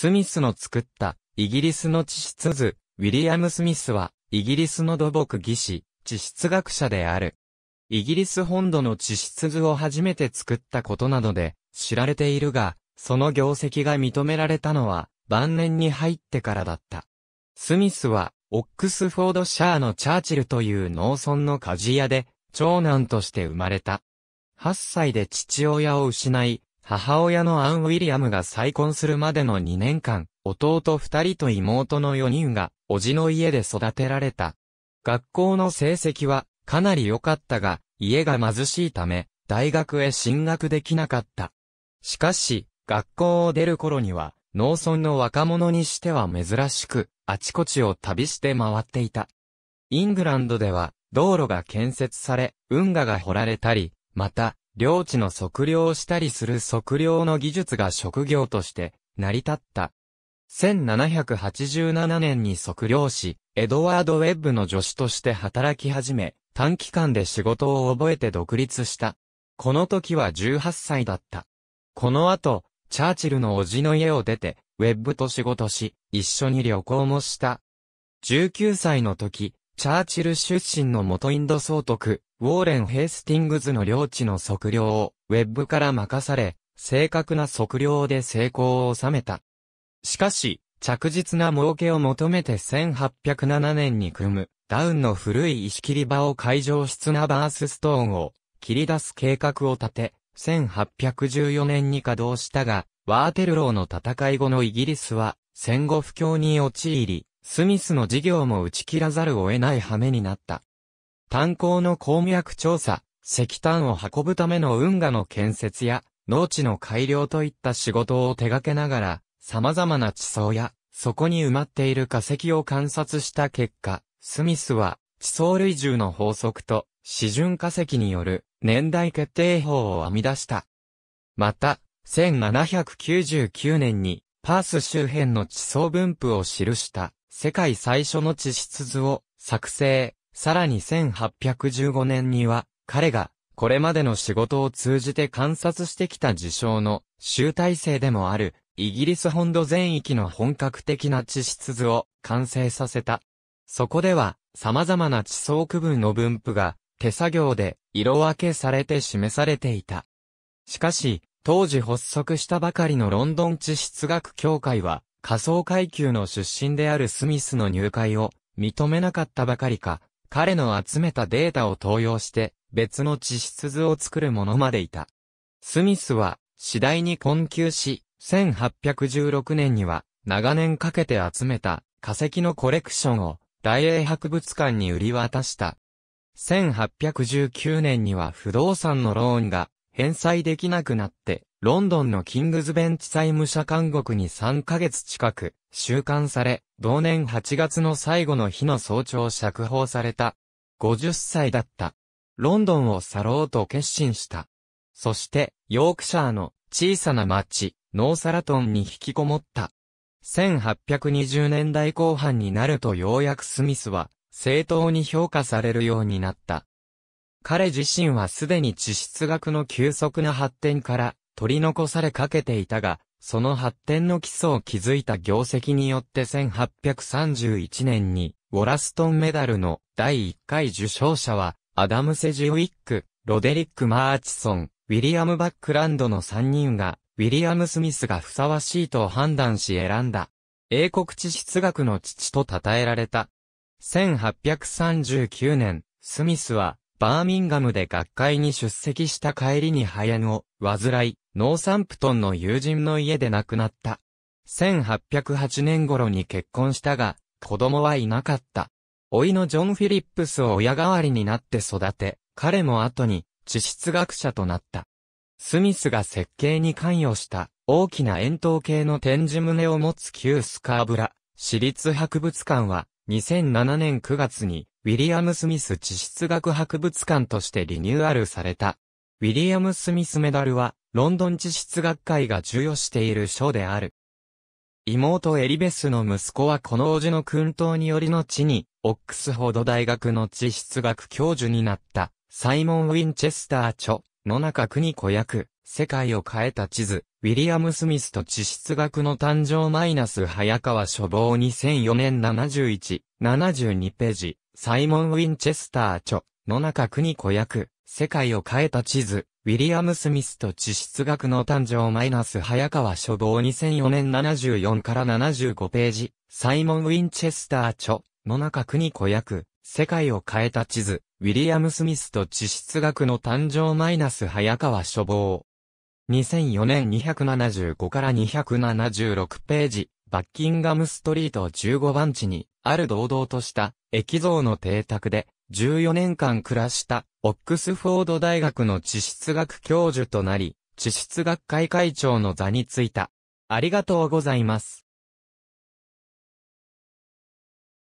スミスの作ったイギリスの地質図、ウィリアム・スミスはイギリスの土木技師、地質学者である。イギリス本土の地質図を初めて作ったことなどで知られているが、その業績が認められたのは晩年に入ってからだった。スミスはオックスフォードシャーのチャーチルという農村の鍛冶屋で長男として生まれた。8歳で父親を失い、母親のアン・ウィリアムが再婚するまでの2年間、弟2人と妹の4人が、叔父の家で育てられた。学校の成績は、かなり良かったが、家が貧しいため、大学へ進学できなかった。しかし、学校を出る頃には、農村の若者にしては珍しく、あちこちを旅して回っていた。イングランドでは、道路が建設され、運河が掘られたり、また、領地の測量をしたりする測量の技術が職業として成り立った。1787年に測量し、エドワード・ウェッブの助手として働き始め、短期間で仕事を覚えて独立した。この時は18歳だった。この後、チャーチルの叔父の家を出て、ウェッブと仕事し、一緒に旅行もした。19歳の時、チャーチル出身の元インド総督、ウォーレン・ヘイスティングズの領地の測量をウェブから任され、正確な測量で成功を収めた。しかし、着実な儲けを求めて1807年に組む、ダウンの古い石切り場を海上室ナバースストーンを切り出す計画を立て、1814年に稼働したが、ワーテルローの戦い後のイギリスは、戦後不況に陥り、スミスの事業も打ち切らざるを得ない羽目になった。炭鉱の鉱脈調査、石炭を運ぶための運河の建設や、農地の改良といった仕事を手掛けながら、様々な地層や、そこに埋まっている化石を観察した結果、スミスは、地層類重の法則と、示準化石による年代決定法を編み出した。また、1799年に、パース周辺の地層分布を記した世界最初の地質図を作成。さらに1815年には、彼が、これまでの仕事を通じて観察してきた事象の集大成でもある、イギリス本土全域の本格的な地質図を完成させた。そこでは、様々な地層区分の分布が、手作業で色分けされて示されていた。しかし、当時発足したばかりのロンドン地質学協会は、仮想階級の出身であるスミスの入会を認めなかったばかりか、彼の集めたデータを盗用して別の地質図を作る者までいた。スミスは次第に困窮し、1816年には長年かけて集めた化石のコレクションを大英博物館に売り渡した。1819年には不動産のローンが返済できなくなって、ロンドンのキングズベンチ債務者監獄に3ヶ月近く収監され、同年8月の最後の日の早朝釈放された。50歳だった。ロンドンを去ろうと決心した。そして、ヨークシャーの小さな町、ノーサラトンに引きこもった。1820年代後半になるとようやくスミスは、正当に評価されるようになった。彼自身はすでに地質学の急速な発展から取り残されかけていたが、その発展の基礎を築いた業績によって1831年に、ウォラストンメダルの第1回受賞者は、アダム・セジウィック、ロデリック・マーチソン、ウィリアム・バックランドの3人が、ウィリアム・スミスがふさわしいと判断し選んだ。英国地質学の父と称えられた。1839年、スミスは、バーミンガムで学会に出席した帰りに肺炎を患い、ノーサンプトンの友人の家で亡くなった。1808年頃に結婚したが、子供はいなかった。老いのジョン・フィリップスを親代わりになって育て、彼も後に地質学者となった。スミスが設計に関与した大きな円筒形の展示棟を持つ旧スカーブラ、私立博物館は2007年9月に、ウィリアム・スミス地質学博物館としてリニューアルされた。ウィリアム・スミスメダルは、ロンドン地質学会が授与している賞である。妹エリベスの息子はこの叔父の訓導によりの地に、オックスフォード大学の地質学教授になった、サイモン・ウィンチェスター著、野中国子役、世界を変えた地図、ウィリアム・スミスと地質学の誕生マイナス早川書房2004年71、72ページ、サイモン・ウィンチェスター著、野中国子役、世界を変えた地図、ウィリアム・スミスと地質学の誕生マイナス早川書房2004年74から75ページ、サイモン・ウィンチェスター著、野中国子役、世界を変えた地図、ウィリアム・スミスと地質学の誕生マイナス早川書房2004年275から276ページ、バッキンガムストリート15番地に、ある堂々とした、液像の邸宅で、14年間暮らした、オックスフォード大学の地質学教授となり、地質学会会長の座に就いた。ありがとうございます。